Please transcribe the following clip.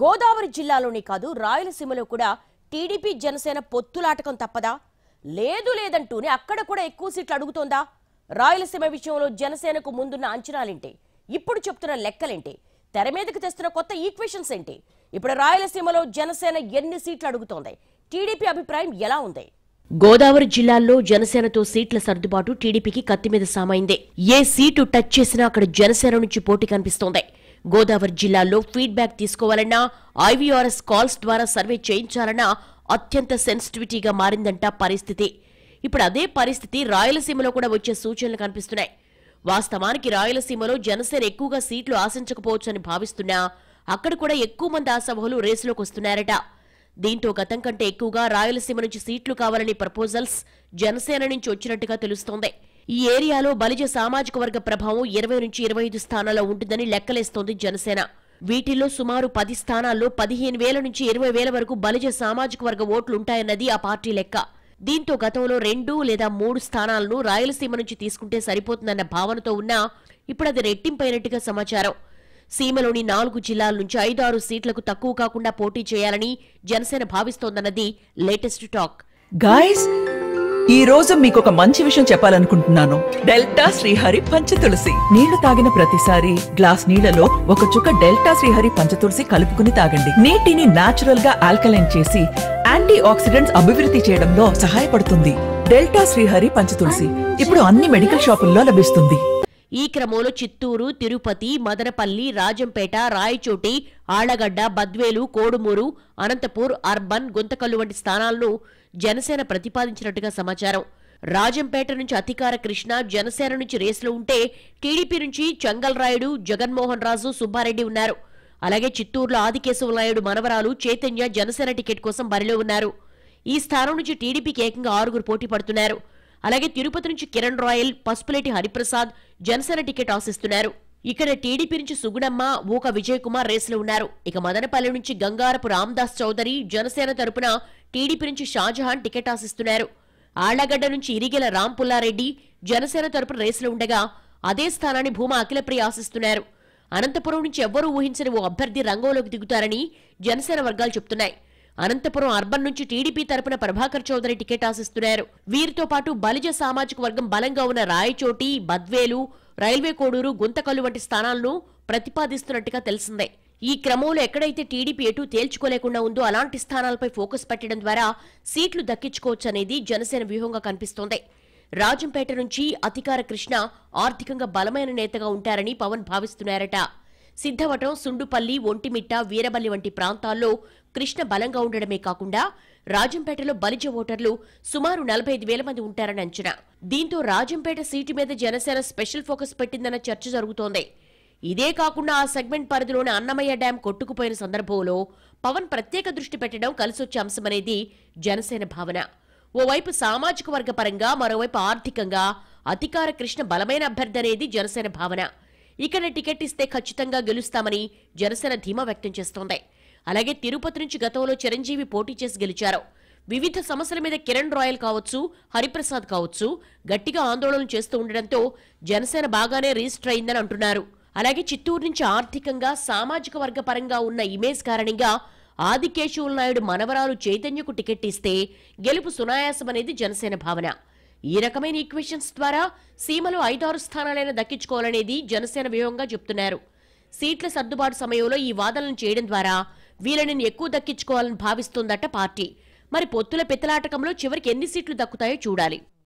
గోదావరి జిల్లాలోనే కాదు రాయలసీమలో కూడా టీడీపీ జనసేన పొత్తులాటకం తప్పదా లేదు లేదంటూనే అక్కడ కూడా ఎక్కువ సీట్లు అడుగుతోందా రాయలసీమ విషయంలో జనసేనకు ముందున్న అంచనాలేంటి ఇప్పుడు చెప్తున్న లెక్కలేంటి తెర మీదకి తెస్తున్న కొత్త ఈక్వేషన్స్ ఏంటి ఇప్పుడు రాయలసీమలో జనసేన ఎన్ని సీట్లు అడుగుతోంది టీడీపీ అభిప్రాయం ఎలా ఉంది గోదావరి జిల్లాల్లో జనసేనతో సీట్ల సర్దుబాటు టీడీపీకి కత్తిమీద సామైందే ఏ సీటు టచ్ చేసినా అక్కడ జనసేన నుంచి పోటీ కనిపిస్తోంది గోదావరి జిల్లాలో ఫీడ్బ్యాక్ తీసుకోవాలన్నా ఐవీఆర్ఎస్ కాల్స్ ద్వారా సర్వే చేయించాలన్నా అత్యంత సెన్సిటివిటీగా మారిందంట పరిస్థితి ఇప్పుడు అదే పరిస్థితి రాయలసీమలో కూడా వచ్చే సూచనలు కనిపిస్తున్నాయి వాస్తవానికి రాయలసీమలో జనసేన ఎక్కువగా సీట్లు ఆశించకపోవచ్చని భావిస్తున్నా అక్కడ కూడా ఎక్కువ మంది ఆశావహులు రేసులోకి వస్తున్నారట దీంతో గతం కంటే ఎక్కువగా రాయలసీమ నుంచి సీట్లు కావాలని ప్రపోజల్స్ జనసేన నుంచి వచ్చినట్టుగా తెలుస్తోంది ఈ ఏరియాలో బలిజ సామాజిక వర్గ ప్రభావం ఇరవై నుంచి ఇరవై ఐదు స్థానాల్లో ఉంటుందని లెక్కలేస్తోంది జనసేన వీటిల్లో సుమారు పది స్థానాల్లో పదిహేను వేల నుంచి ఇరవై వేల వరకు బలిజ సామాజిక వర్గ ఓట్లుంటాయన్నది ఆ పార్టీ లెక్క దీంతో గతంలో రెండు లేదా మూడు స్థానాలను రాయలసీమ నుంచి తీసుకుంటే సరిపోతుందన్న భావనతో ఉన్నా ఇప్పుడు అది రెట్టింపైనట్టుగా సమాచారం సీమలోని నాలుగు జిల్లాల నుంచి ఆరు సీట్లకు తక్కువ కాకుండా పోటీ చేయాలని జనసేన భావిస్తోందన్నది లేటెస్ట్ టాక్ ఈ రోజు మీకు ఒక మంచి విషయం చెప్పాలనుకుంటున్నాను డెల్టా శ్రీహరి పంచతులసి నీళ్లు తాగిన ప్రతిసారి గ్లాస్ నీళ్లలో ఒక చుక్క డెల్టా శ్రీహరి పంచతులసి కలుపుకుని తాగండి నీటిని నాచురల్ గా ఆల్కలైన్ చేసి యాంటీ ఆక్సిడెంట్స్ అభివృద్ధి చేయడంలో సహాయపడుతుంది డెల్టా శ్రీహరి పంచతులసి ఇప్పుడు అన్ని మెడికల్ షాపుల్లో లభిస్తుంది ఈ క్రమంలో చిత్తూరు తిరుపతి మదనపల్లి రాజంపేట రాయచోటి ఆళ్లగడ్డ బద్వేలు కోడుమూరు అనంతపూర్ అర్బన్ గుంతకల్లు వంటి స్థానాలను జనసేన ప్రతిపాదించినట్టుగా సమాచారం రాజంపేట నుంచి అధికార కృష్ణ జనసేన నుంచి రేసులో ఉంటే టీడీపీ నుంచి చంగల్రాయుడు జగన్మోహన్ రాజు సుబ్బారెడ్డి ఉన్నారు అలాగే చిత్తూరులో ఆదికేశవ నాయుడు మనవరాలు చైతన్య జనసేన టికెట్ కోసం బరిలో ఉన్నారు ఈ స్థానం నుంచి టీడీపీకి ఏకంగా ఆరుగురు పోటీ పడుతున్నారు అలాగే తిరుపతి నుంచి కిరణ్ రాయల్ పసుపులేటి హరిప్రసాద్ జనసేన టికెట్ ఆశిస్తున్నారు ఇక్కడ టీడీపీ నుంచి సుగుణమ్మ ఊక విజయ్ కుమార్ రేసులో ఉన్నారు ఇక మదనపల్లి నుంచి గంగారపు రామ్దాస్ చౌదరి జనసేన తరపున టీడీపీ నుంచి షాజహాన్ టికెట్ ఆశిస్తున్నారు ఆళ్లగడ్డ నుంచి ఇరిగెల రామ్ పుల్లారెడ్డి జనసేన తరపున రేసులో ఉండగా అదే స్థానాన్ని భూమా అఖిలప్రియ ఆశిస్తున్నారు అనంతపురం నుంచి ఎవ్వరూ ఊహించని ఓ అభ్యర్థి రంగంలోకి దిగుతారని జనసేన వర్గాలు చెబుతున్నాయి అనంతపురం అర్బన్ నుంచి టీడీపీ తరపున ప్రభాకర్ చౌదరి టికెట్ ఆశిస్తున్నారు వీరితో పాటు బలిజ సామాజిక వర్గం బలంగా ఉన్న రాయచోటి బద్వేలు రైల్వే కోడూరు గుంతకల్లు వంటి స్థానాలను ప్రతిపాదిస్తున్నట్టుగా తెలిసిందే ఈ క్రమంలో ఎక్కడైతే టీడీపీ ఎటు తేల్చుకోలేకుండా ఉందో అలాంటి స్థానాలపై ఫోకస్ పెట్టడం ద్వారా సీట్లు దక్కించుకోవచ్చనేది జనసేన వ్యూహంగా కనిపిస్తోంది రాజంపేట నుంచి అధికార కృష్ణ ఆర్థికంగా బలమైన నేతగా ఉంటారని పవన్ భావిస్తున్నారట సిద్ధవటం సుండుపల్లి ఒంటిమిట్ట వీరబల్లి వంటి ప్రాంతాల్లో కృష్ణ బలంగా ఉండడమే కాకుండా రాజంపేటలో బలిజ ఓటర్లు సుమారు నలభై ఐదు వేల మంది ఉంటారని అంచనా దీంతో రాజంపేట సీటు మీద జనసేన స్పెషల్ ఫోకస్ పెట్టిందన్న చర్చ జరుగుతోంది ఇదే కాకుండా ఆ సెగ్మెంట్ పరిధిలోని అన్నమయ్య డ్యాం కొట్టుకుపోయిన సందర్భంలో పవన్ ప్రత్యేక దృష్టి పెట్టడం కలిసొచ్చే అంశమనేది జనసేన భావన ఓవైపు సామాజిక వర్గ పరంగా మరోవైపు ఆర్థికంగా అధికార కృష్ణ బలమైన అభ్యర్థి అనేది జనసేన భావన ఇక్కడ టికెట్ ఇస్తే ఖచ్చితంగా గెలుస్తామని జనసేన ధీమా వ్యక్తం చేస్తోంది అలాగే తిరుపతి నుంచి గతంలో చిరంజీవి పోటీ చేసి గెలిచారు వివిధ సమస్యల మీద కిరణ్ రాయల్ కావచ్చు హరిప్రసాద్ కావచ్చు గట్టిగా ఆందోళనలు చేస్తూ ఉండడంతో జనసేన బాగానే రిజిస్టర్ అయిందని అంటున్నారు అలాగే చిత్తూరు నుంచి ఆర్థికంగా సామాజిక వర్గ పరంగా ఉన్న ఇమేజ్ కారణంగా ఆదికేశవుల నాయుడు మనవరాలు చైతన్యకు టికెట్ ఇస్తే గెలుపు సునాయాసం అనేది జనసేన భావన ఈ రకమైన ఈక్వేషన్స్ ద్వారా సీమలో ఐదారు స్థానాలైన దక్కించుకోవాలనేది జనసేన వ్యూహంగా చెబుతున్నారు సీట్ల సర్దుబాటు సమయంలో ఈ వాదనలు చేయడం ద్వారా వీళ్ళని ఎక్కువ దక్కించుకోవాలని భావిస్తోందట పార్టీ మరి పొత్తుల పిత్తలాటకంలో చివరికి ఎన్ని సీట్లు దక్కుతాయో చూడాలి